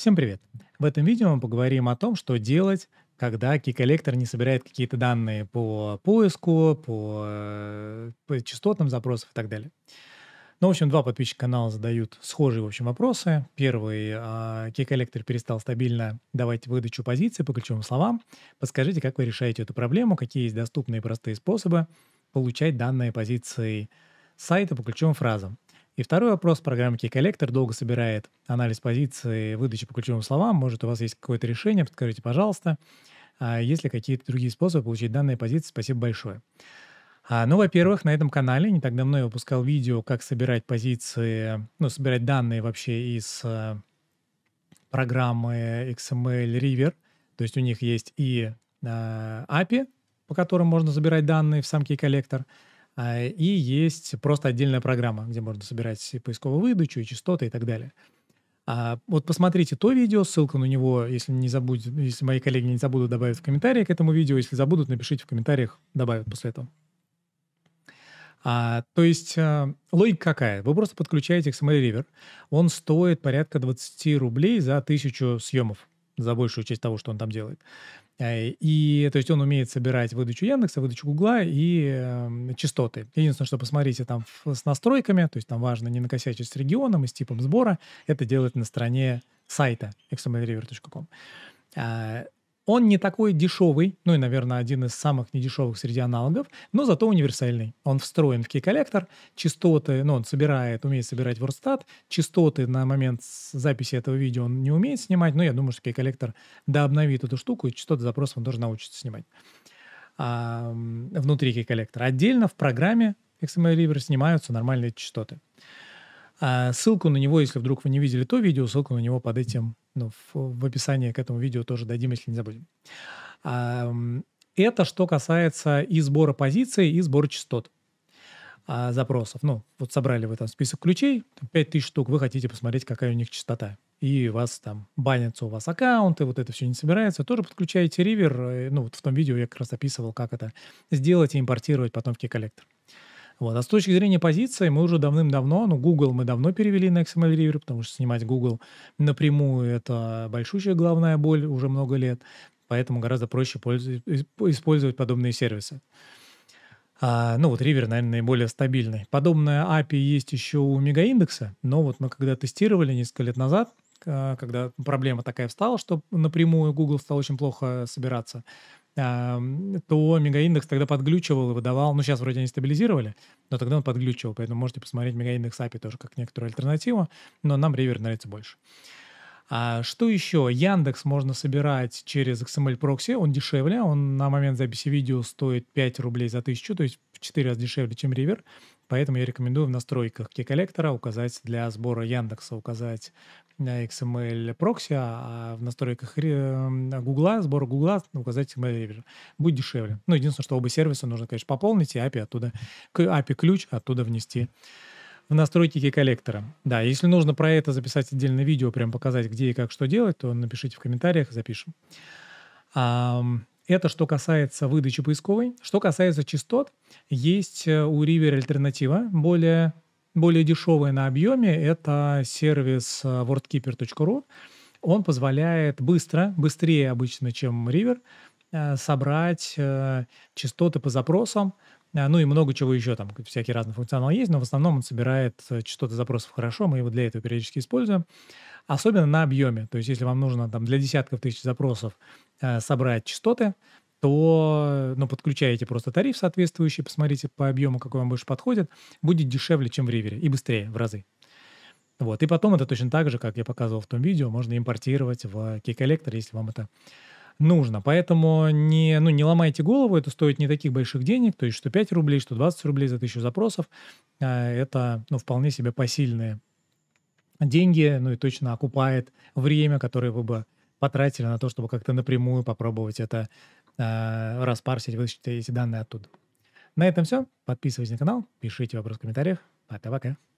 Всем привет! В этом видео мы поговорим о том, что делать, когда кей-коллектор не собирает какие-то данные по поиску, по, э, по частотным запросам и так далее. Ну, в общем, два подписчика канала задают схожие, в общем, вопросы. Первый э, кей-коллектор перестал стабильно давать выдачу позиций по ключевым словам. Подскажите, как вы решаете эту проблему, какие есть доступные простые способы получать данные позиции сайта по ключевым фразам. И второй вопрос. Программа key долго собирает анализ позиции, выдачи по ключевым словам. Может, у вас есть какое-то решение, подскажите, пожалуйста. А есть ли какие-то другие способы получить данные позиции? Спасибо большое. А, ну, во-первых, на этом канале не так давно я выпускал видео, как собирать позиции, ну, собирать данные вообще из э, программы XML River. То есть у них есть и э, API, по которым можно забирать данные в сам Key Collector, а, и есть просто отдельная программа, где можно собирать поисковую выдачу и частоты и так далее. А, вот посмотрите то видео, ссылка на него, если не забудь, если мои коллеги не забудут, добавить в комментарии к этому видео. Если забудут, напишите в комментариях, добавят после этого. А, то есть а, логика какая? Вы просто подключаете XML River. Он стоит порядка 20 рублей за тысячу съемов, за большую часть того, что он там делает. Э, и, то есть, он умеет собирать выдачу Яндекса, выдачу Гугла и э, частоты. Единственное, что посмотрите там с настройками, то есть там важно не накосячить с регионом и с типом сбора. Это делать на стороне сайта xmlriver.com. Он не такой дешевый, ну и, наверное, один из самых недешевых среди аналогов, но зато универсальный. Он встроен в кей-коллектор, частоты, ну, он собирает, умеет собирать ворстат, частоты на момент записи этого видео он не умеет снимать, но я думаю, что кей-коллектор дообновит эту штуку, и частоты запросов он тоже научится снимать а, внутри кей-коллектора. Отдельно в программе XML River снимаются нормальные частоты. А ссылку на него, если вдруг вы не видели то видео, ссылку на него под этим, ну, в, в описании к этому видео тоже дадим, если не забудем. это что касается и сбора позиций, и сбора частот а, запросов. Ну, вот собрали вы там список ключей, 5000 штук, вы хотите посмотреть, какая у них частота. И вас там банятся у вас аккаунты, вот это все не собирается. Тоже подключаете ривер. Э, ну, вот в том видео я как раз описывал, как это сделать и импортировать потом в Key Collector. Вот. А с точки зрения позиции мы уже давным-давно, ну, Google мы давно перевели на XML River, потому что снимать Google напрямую — это большущая головная боль уже много лет, поэтому гораздо проще пользу- использовать подобные сервисы. А, ну вот River, наверное, наиболее стабильный. Подобная API есть еще у мегаиндекса, но вот мы когда тестировали несколько лет назад, а, когда проблема такая встала, что напрямую Google стал очень плохо собираться, то мегаиндекс тогда подглючивал и выдавал, ну сейчас вроде они стабилизировали, но тогда он подглючивал, поэтому можете посмотреть мегаиндекс API тоже как некоторую альтернативу, но нам ревер нравится больше. А что еще? Яндекс можно собирать через XML прокси, он дешевле, он на момент записи видео стоит 5 рублей за тысячу, то есть в 4 раза дешевле, чем ревер Поэтому я рекомендую в настройках Key-коллектора указать для сбора Яндекса, указать э, XML прокси, а, а в настройках э, Гугла, сбора Гугла указать XML River. Будет дешевле. Ну, единственное, что оба сервиса нужно, конечно, пополнить и API оттуда, API ключ оттуда внести в настройки кей-коллектора. Да, если нужно про это записать отдельное видео, прям показать, где и как что делать, то напишите в комментариях, запишем. А, это что касается выдачи поисковой. Что касается частот, есть э, у River альтернатива более, более дешевая на объеме. Это сервис э, wordkeeper.ru. Он позволяет быстро, быстрее обычно, чем River, э, собрать частоты по запросам а, ну и много чего еще там, всякий разный функционал есть, но в основном он собирает э, частоты запросов хорошо, мы его для этого периодически используем, особенно на объеме. То есть если вам нужно там для десятков тысяч запросов э, собрать частоты, то ну, подключаете просто тариф соответствующий, посмотрите по объему, какой вам больше подходит, будет дешевле, чем в Ривере, и быстрее в разы. Вот. И потом это точно так же, как я показывал в том видео, можно импортировать в Key Collector, если вам это нужно. Поэтому не, ну, не ломайте голову, это стоит не таких больших денег, то есть что 5 рублей, что 20 рублей за тысячу запросов. А, это ну, вполне себе посильные деньги, ну и точно окупает время, которое вы бы потратили на то, чтобы как-то напрямую попробовать это э, распарсить, вытащить эти данные оттуда. На этом все. Подписывайтесь на канал, пишите вопросы в комментариях. Пока-пока.